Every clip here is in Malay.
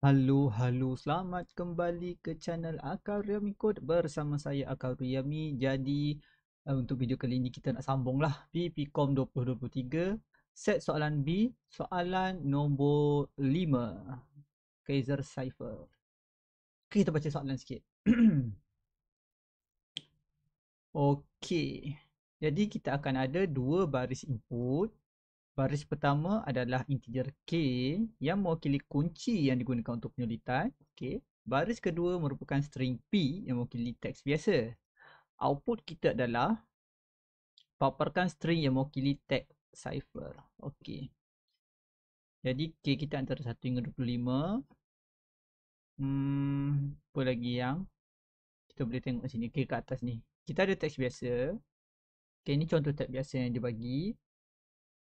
Halo, halo. Selamat kembali ke channel Akal Riami Code bersama saya Akal Riami. Jadi uh, untuk video kali ini kita nak sambunglah PPCOM 2023 set soalan B, soalan nombor 5. Kaiser Cipher. Okay, kita baca soalan sikit. Okay, Jadi kita akan ada dua baris input Baris pertama adalah integer k yang mewakili kunci yang digunakan untuk penyulitan. Okey. Baris kedua merupakan string p yang mewakili teks biasa. Output kita adalah paparkan string yang mewakili teks cipher. Okey. Jadi k kita antara 1 hingga 25. Hmm, apa lagi yang kita boleh tengok sini? K ke atas ni. Kita ada teks biasa. Okey, ni contoh teks biasa yang dia bagi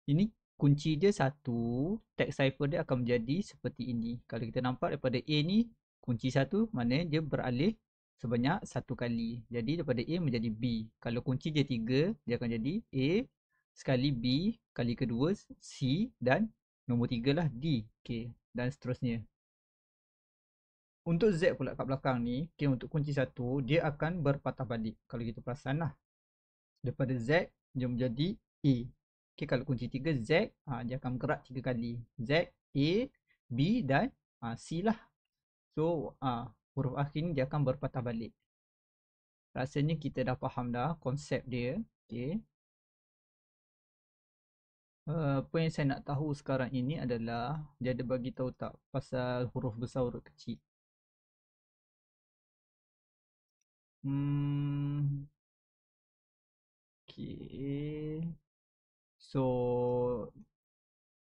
ini kunci dia satu text cipher dia akan menjadi seperti ini kalau kita nampak daripada A ni kunci satu mana dia beralih sebanyak satu kali jadi daripada A menjadi B kalau kunci dia tiga dia akan jadi A sekali B kali kedua C dan nombor tiga lah D okay. dan seterusnya untuk Z pula kat belakang ni okay, untuk kunci satu dia akan berpatah balik kalau kita perasan lah daripada Z dia menjadi E Okay, kalau kunci tiga Z ha, dia akan bergerak 3 kali Z, A, B dan ha, C lah So ha, huruf akhir ni dia akan berpatah balik Rasanya kita dah faham dah konsep dia okay. uh, eh, Apa yang saya nak tahu sekarang ini adalah Dia ada bagi tahu tak pasal huruf besar huruf kecil Hmm. Okay. So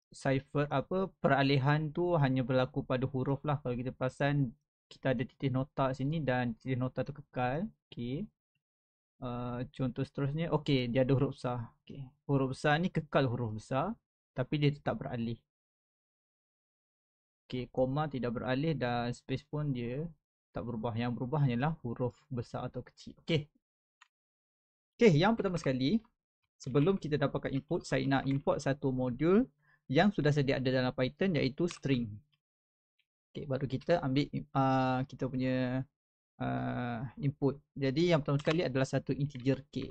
cipher apa peralihan tu hanya berlaku pada huruf lah kalau kita perasan kita ada titik nota sini dan titik nota tu kekal Okay. uh, contoh seterusnya okay dia ada huruf besar Okay, huruf besar ni kekal huruf besar tapi dia tetap beralih Okay, koma tidak beralih dan space pun dia tak berubah yang berubah hanyalah huruf besar atau kecil Okay. Okay, yang pertama sekali sebelum kita dapatkan input saya nak import satu modul yang sudah sedia ada dalam python iaitu string okey baru kita ambil uh, kita punya uh, input jadi yang pertama sekali adalah satu integer k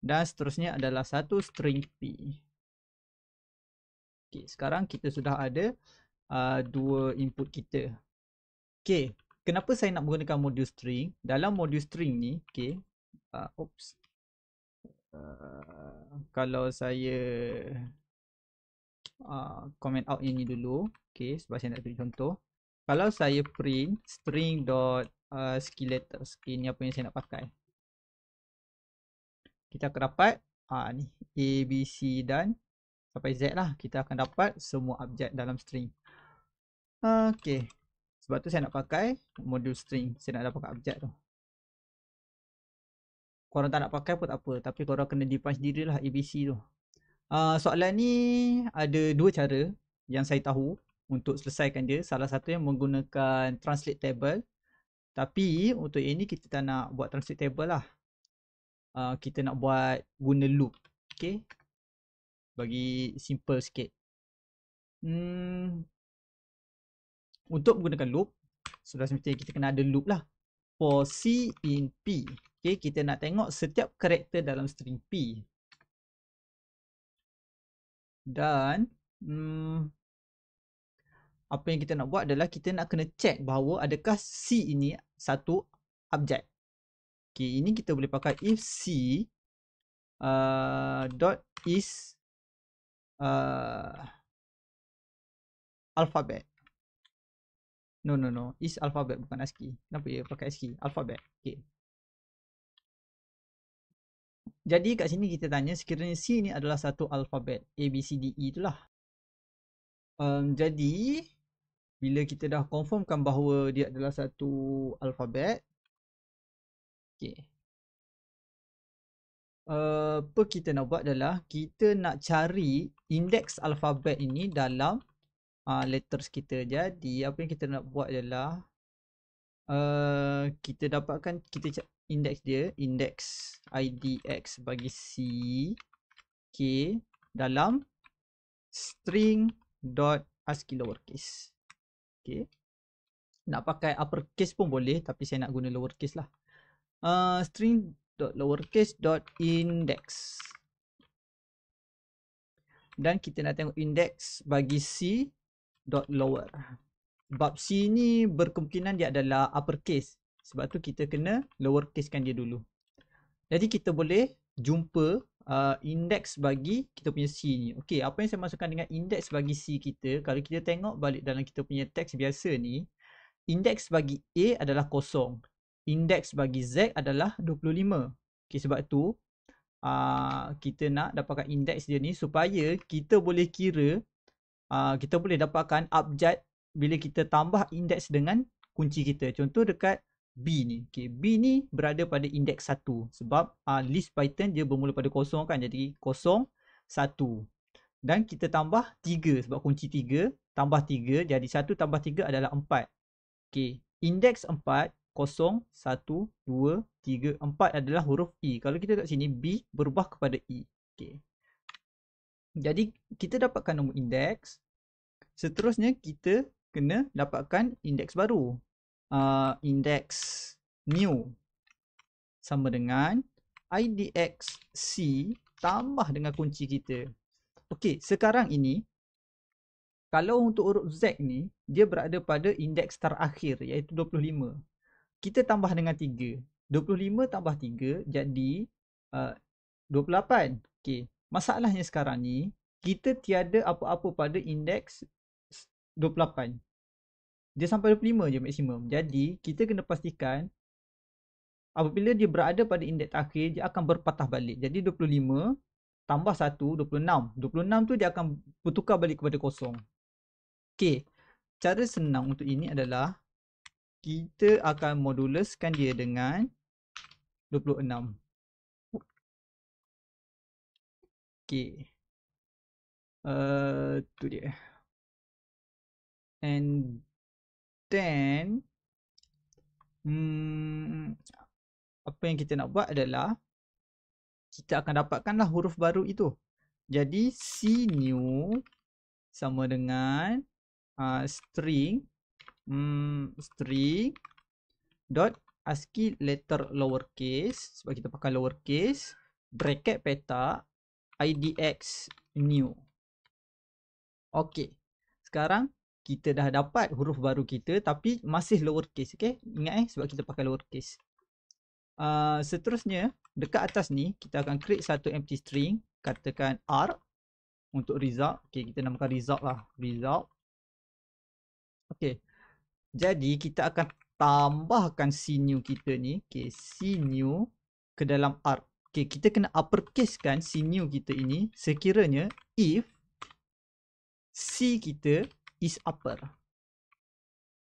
dan seterusnya adalah satu string p okey sekarang kita sudah ada uh, dua input kita okey kenapa saya nak menggunakan modul string dalam modul string ni okey uh, oops uh, kalau saya uh, comment out ini dulu okay sebab saya nak tunjuk contoh kalau saya print string dot uh, skillet okay, ni apa yang saya nak pakai kita akan dapat uh, ni a b c dan sampai z lah kita akan dapat semua objek dalam string uh, okay sebab tu saya nak pakai modul string saya nak dapat objek tu uh, korang tak nak pakai pun tak apa tapi korang kena define sendirilah ABC tu uh, soalan ni ada dua cara yang saya tahu untuk selesaikan dia salah satu yang menggunakan translate table tapi untuk ini kita tak nak buat translate table lah uh, kita nak buat guna loop okay bagi simple sikit hmm. untuk menggunakan loop sudah semestinya kita kena ada loop lah for C in P. Okay, kita nak tengok setiap karakter dalam string P. Dan hmm, apa yang kita nak buat adalah kita nak kena check bahawa adakah C ini satu objek. Okay, ini kita boleh pakai if C uh, dot is uh, alphabet. No no no, is alphabet bukan ASCII. Kenapa dia pakai ASCII? Alphabet. Okay. Jadi kat sini kita tanya sekiranya C ni adalah satu alfabet A, B, C, D, E itulah. Um, jadi bila kita dah confirmkan bahawa dia adalah satu alfabet. Okay. Uh, apa kita nak buat adalah kita nak cari indeks alfabet ini dalam uh, letters kita jadi apa yang kita nak buat adalah uh, eh, kita dapatkan kita index dia index idx bagi c k dalam string dot ASCII lowercase okay. nak pakai uppercase pun boleh tapi saya nak guna lowercase lah uh, string dot lowercase dot index dan kita nak tengok index bagi C dot lower. Bab C ni berkemungkinan dia adalah uppercase. Sebab tu kita kena lowercasekan dia dulu. Jadi kita boleh jumpa uh, index bagi kita punya C ni. Okey, apa yang saya masukkan dengan index bagi C kita, kalau kita tengok balik dalam kita punya teks biasa ni, index bagi A adalah kosong. Index bagi Z adalah 25. Okey, sebab tu uh, kita nak dapatkan index dia ni supaya kita boleh kira Ah, kita boleh dapatkan abjad bila kita tambah indeks dengan kunci kita. Contoh dekat B ni. Okay, B ni berada pada indeks 1 sebab uh, list Python dia bermula pada kosong kan. Jadi kosong 1. Dan kita tambah 3 sebab kunci 3 tambah 3 jadi 1 tambah 3 adalah 4. Okay, indeks 4 kosong 1, 2, 3, 4 adalah huruf E. Kalau kita tengok sini B berubah kepada E. Okay. Jadi kita dapatkan nombor indeks Seterusnya kita kena dapatkan indeks baru uh, Indeks new Sama dengan IDX C tambah dengan kunci kita Okey, sekarang ini Kalau untuk urut Z ni Dia berada pada indeks terakhir iaitu 25 Kita tambah dengan 3 25 tambah 3 jadi ah, uh, 28 Okey, Masalahnya sekarang ni, kita tiada apa-apa pada indeks 28. Dia sampai 25 je maksimum. Jadi, kita kena pastikan apabila dia berada pada indeks akhir, dia akan berpatah balik. Jadi, 25 tambah 1, 26. 26 tu dia akan bertukar balik kepada kosong. Okay. Cara senang untuk ini adalah kita akan moduluskan dia dengan 26. Okay. Uh, eh, tu dia. And then, hmm, apa yang kita nak buat adalah kita akan dapatkan lah huruf baru itu. Jadi C new sama dengan uh, string hmm, string dot ASCII letter lowercase sebab kita pakai lowercase bracket petak IDX new. Okey. Sekarang kita dah dapat huruf baru kita tapi masih lowercase. Okey. Ingat eh sebab kita pakai lowercase. Uh, ah, seterusnya dekat atas ni kita akan create satu empty string katakan R untuk result. Okey kita namakan result lah. Result. Okey. Jadi kita akan tambahkan C new kita ni. Okey C new ke dalam R. Okay, kita kena uppercase kan si new kita ini sekiranya if C kita is upper.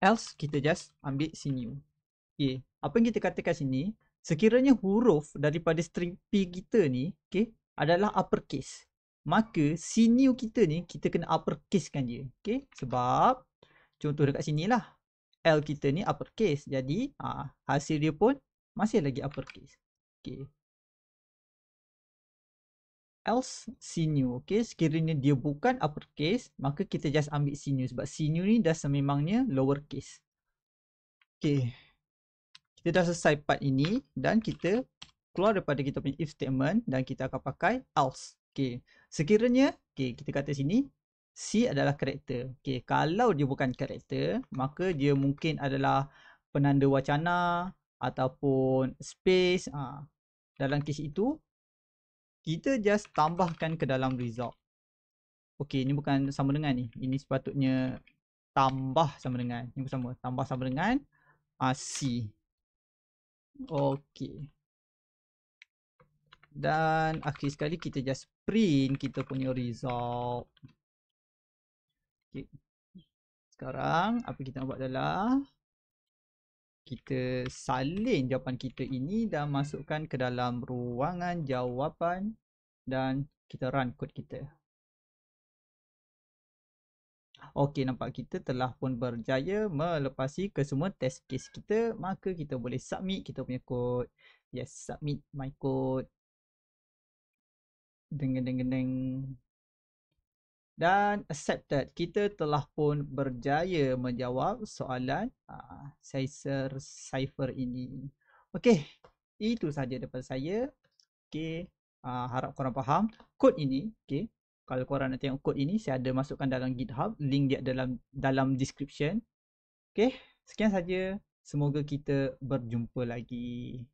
Else kita just ambil si new. Okay, apa yang kita katakan sini, sekiranya huruf daripada string P kita ni, okay, adalah uppercase. Maka si new kita ni, kita kena uppercase kan dia. Okay, sebab contoh dekat sini lah. L kita ni uppercase. Jadi, ha, hasil dia pun masih lagi uppercase. Okay else sinew. Okay, sekiranya dia bukan uppercase, maka kita just ambil sinew sebab sinew ni dah sememangnya lowercase. Okay, kita dah selesai part ini dan kita keluar daripada kita punya if statement dan kita akan pakai else. Okay, sekiranya, okay, kita kata sini C adalah karakter. Okay, kalau dia bukan karakter, maka dia mungkin adalah penanda wacana ataupun space. ha. dalam kes itu, kita just tambahkan ke dalam result. Okey, ini bukan sama dengan ni. Ini sepatutnya tambah sama dengan. Ini sama. Tambah sama dengan uh, C. Okay. Dan akhir sekali kita just print kita punya result. Okay. Sekarang apa kita nak buat adalah kita salin jawapan kita ini dan masukkan ke dalam ruangan jawapan dan kita run kod kita. Okey nampak kita telah pun berjaya melepasi ke semua test case kita maka kita boleh submit kita punya kod. Yes, submit my code. Deng deng deng. deng dan accepted kita telah pun berjaya menjawab soalan uh, ah, Caesar cipher ini. Okey, itu saja daripada saya. Okey, uh, harap korang faham kod ini. Okey, kalau korang nak tengok kod ini saya ada masukkan dalam GitHub, link dia dalam dalam description. Okey, sekian saja. Semoga kita berjumpa lagi.